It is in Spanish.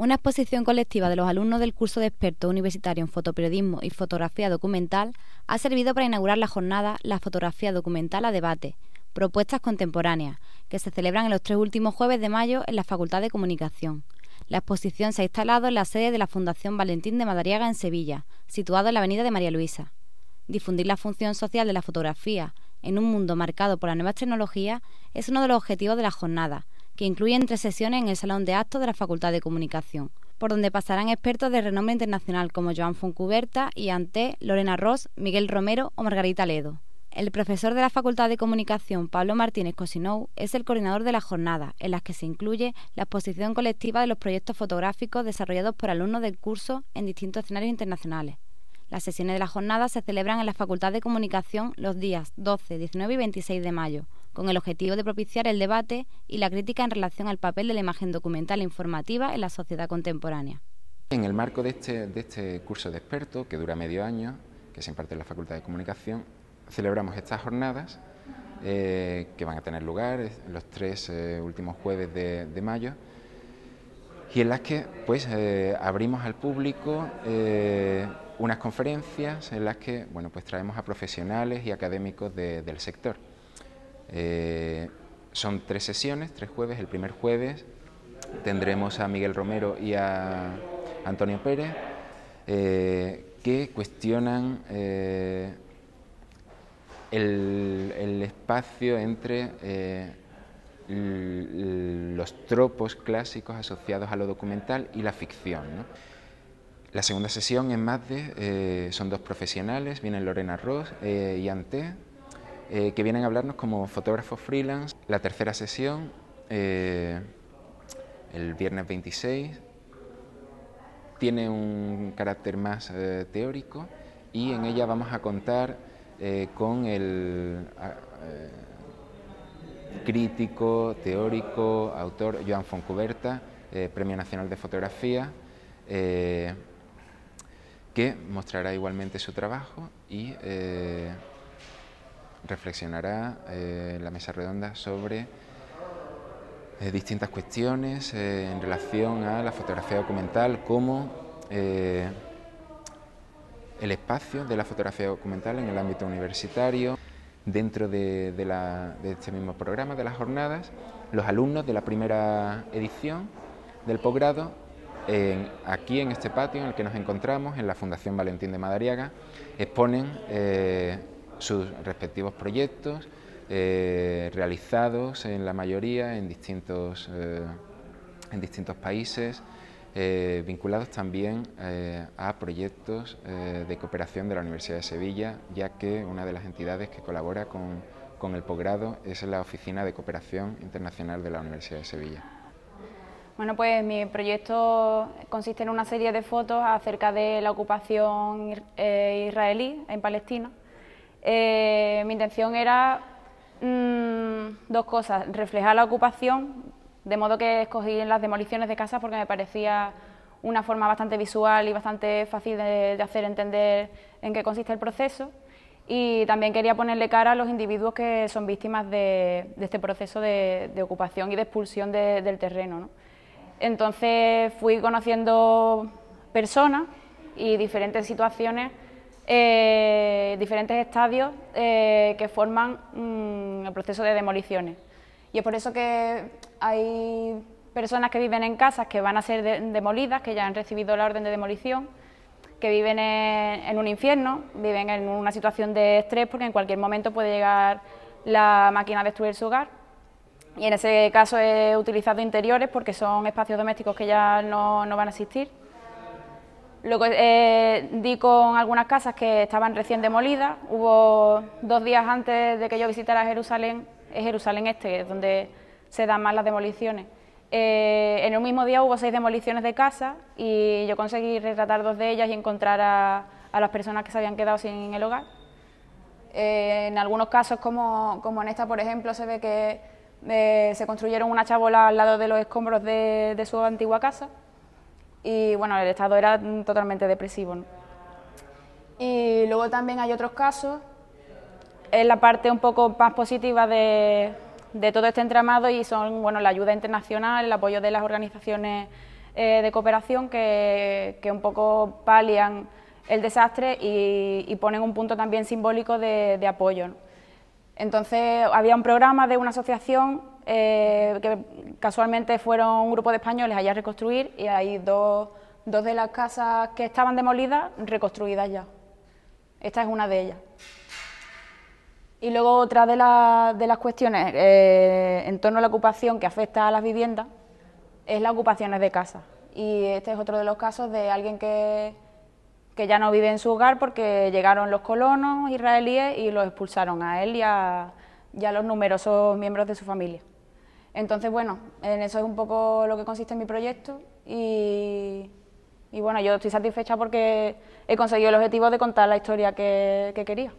Una exposición colectiva de los alumnos del curso de experto universitario en fotoperiodismo y fotografía documental ha servido para inaugurar la jornada La fotografía documental a debate, propuestas contemporáneas, que se celebran en los tres últimos jueves de mayo en la Facultad de Comunicación. La exposición se ha instalado en la sede de la Fundación Valentín de Madariaga en Sevilla, situado en la Avenida de María Luisa. Difundir la función social de la fotografía en un mundo marcado por las nuevas tecnologías es uno de los objetivos de la jornada, que incluyen tres sesiones en el Salón de Actos de la Facultad de Comunicación, por donde pasarán expertos de renombre internacional como Joan Foncuberta, y Anté Lorena Ross, Miguel Romero o Margarita Ledo. El profesor de la Facultad de Comunicación, Pablo Martínez Cosinou, es el coordinador de la jornada, en las que se incluye la exposición colectiva de los proyectos fotográficos desarrollados por alumnos del curso en distintos escenarios internacionales. Las sesiones de la jornada se celebran en la Facultad de Comunicación los días 12, 19 y 26 de mayo, con el objetivo de propiciar el debate y la crítica en relación al papel de la imagen documental e informativa en la sociedad contemporánea. En el marco de este, este curso de expertos, que dura medio año, que se imparte en la Facultad de Comunicación, celebramos estas jornadas eh, que van a tener lugar los tres eh, últimos jueves de, mayo y en las que pues eh, abrimos al público unas conferencias en las que bueno pues traemos a profesionales y académicos del sector. Eh, son tres sesiones, tres jueves. El primer jueves tendremos a Miguel Romero y a Antonio Pérez eh, que cuestionan eh, el, espacio entre los tropos clásicos asociados a lo documental y la ficción. La segunda sesión es más de, son dos profesionales, vienen Lorena Ross y Ante, eh, que vienen a hablarnos como fotógrafos freelance. La tercera sesión, eh, el viernes 26, tiene un carácter más eh, teórico y en ella vamos a contar con el crítico, teórico, autor Joan Foncuberta, Premio Nacional de Fotografía que mostrará igualmente su trabajo y reflexionará eh, la mesa redonda sobre eh, distintas cuestiones eh, en relación a la fotografía documental, como eh, el espacio de la fotografía documental en el ámbito universitario. Dentro de, este mismo programa, de las jornadas, los alumnos de la primera edición del posgrado aquí en este patio en el que nos encontramos, en la Fundación Valentín de Madariaga, exponen sus respectivos proyectos eh, realizados en la mayoría en distintos, eh, en distintos países, eh, vinculados también a proyectos de cooperación de la Universidad de Sevilla, ya que una de las entidades que colabora con, con el posgrado es la Oficina de Cooperación Internacional de la Universidad de Sevilla. Bueno, pues mi proyecto consiste en una serie de fotos acerca de la ocupación israelí en Palestina eh, mi intención era mm, dos cosas, reflejar la ocupación, de modo que escogí las demoliciones de casas porque me parecía una forma bastante visual y bastante fácil de, hacer entender en qué consiste el proceso. Y también quería ponerle cara a los individuos que son víctimas de, este proceso de, ocupación y de expulsión del terreno. Entonces fui conociendo personas y diferentes situaciones eh, diferentes estadios eh, que forman mm, el proceso de demoliciones. Y es por eso que hay personas que viven en casas que van a ser demolidas, que ya han recibido la orden de demolición, que viven en, un infierno, viven en una situación de estrés porque en cualquier momento puede llegar la máquina a destruir su hogar. Y en ese caso he utilizado interiores porque son espacios domésticos que ya no, no van a existir. ...lo que eh, di con algunas casas que estaban recién demolidas. Hubo dos días antes de que yo visitara Jerusalén, es Jerusalén Este, es donde se dan más las demoliciones. Eh, en el mismo día hubo seis demoliciones de casas y yo conseguí retratar dos de ellas y encontrar a, las personas que se habían quedado sin el hogar. Eh, en algunos casos, como, en esta, por ejemplo, se ve que se construyeron una chabola al lado de los escombros de su antigua casa y bueno, el estado era totalmente depresivo. Y luego también hay otros casos, ...en la parte un poco más positiva de, todo este entramado y son bueno, la ayuda internacional, el apoyo de las organizaciones eh, de cooperación que, un poco palian el desastre y, ponen un punto también simbólico de, apoyo. Entonces había un programa de una asociación eh, que casualmente fueron un grupo de españoles allá a reconstruir y hay dos, de las casas que estaban demolidas reconstruidas ya. Esta es una de ellas. Y luego otra de, de las cuestiones eh, en torno a la ocupación que afecta a las viviendas es la ocupaciones de casa. Y este es otro de los casos de alguien que, que ya no vive en su hogar porque llegaron los colonos israelíes y los expulsaron a él y a, y a los numerosos miembros de su familia. Entonces, bueno, en eso es un poco lo que consiste en mi proyecto y, bueno, yo estoy satisfecha porque he conseguido el objetivo de contar la historia que quería.